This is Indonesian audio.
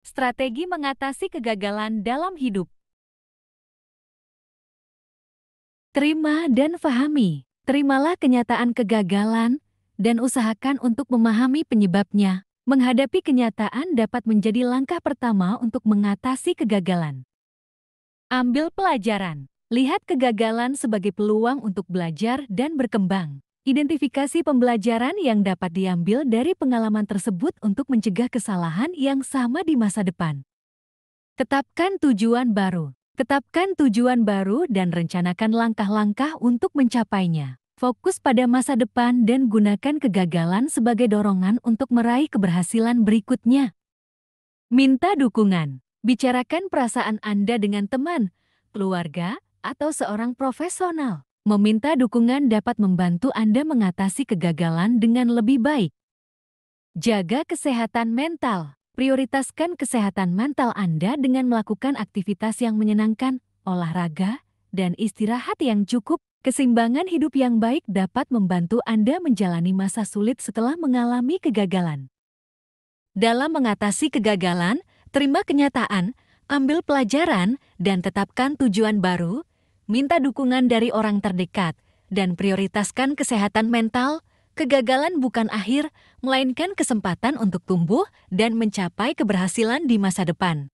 Strategi mengatasi kegagalan dalam hidup. Terima dan fahami. Terimalah kenyataan kegagalan dan usahakan untuk memahami penyebabnya. Menghadapi kenyataan dapat menjadi langkah pertama untuk mengatasi kegagalan. Ambil pelajaran. Lihat kegagalan sebagai peluang untuk belajar dan berkembang. Identifikasi pembelajaran yang dapat diambil dari pengalaman tersebut untuk mencegah kesalahan yang sama di masa depan. Tetapkan tujuan baru. Tetapkan tujuan baru dan rencanakan langkah-langkah untuk mencapainya. Fokus pada masa depan dan gunakan kegagalan sebagai dorongan untuk meraih keberhasilan berikutnya. Minta dukungan. Bicarakan perasaan Anda dengan teman, keluarga, atau seorang profesional. Meminta dukungan dapat membantu Anda mengatasi kegagalan dengan lebih baik. Jaga kesehatan mental. Prioritaskan kesehatan mental Anda dengan melakukan aktivitas yang menyenangkan, olahraga, dan istirahat yang cukup. Keseimbangan hidup yang baik dapat membantu Anda menjalani masa sulit setelah mengalami kegagalan. Dalam mengatasi kegagalan, terima kenyataan, ambil pelajaran, dan tetapkan tujuan baru minta dukungan dari orang terdekat, dan prioritaskan kesehatan mental. Kegagalan bukan akhir, melainkan kesempatan untuk tumbuh dan mencapai keberhasilan di masa depan.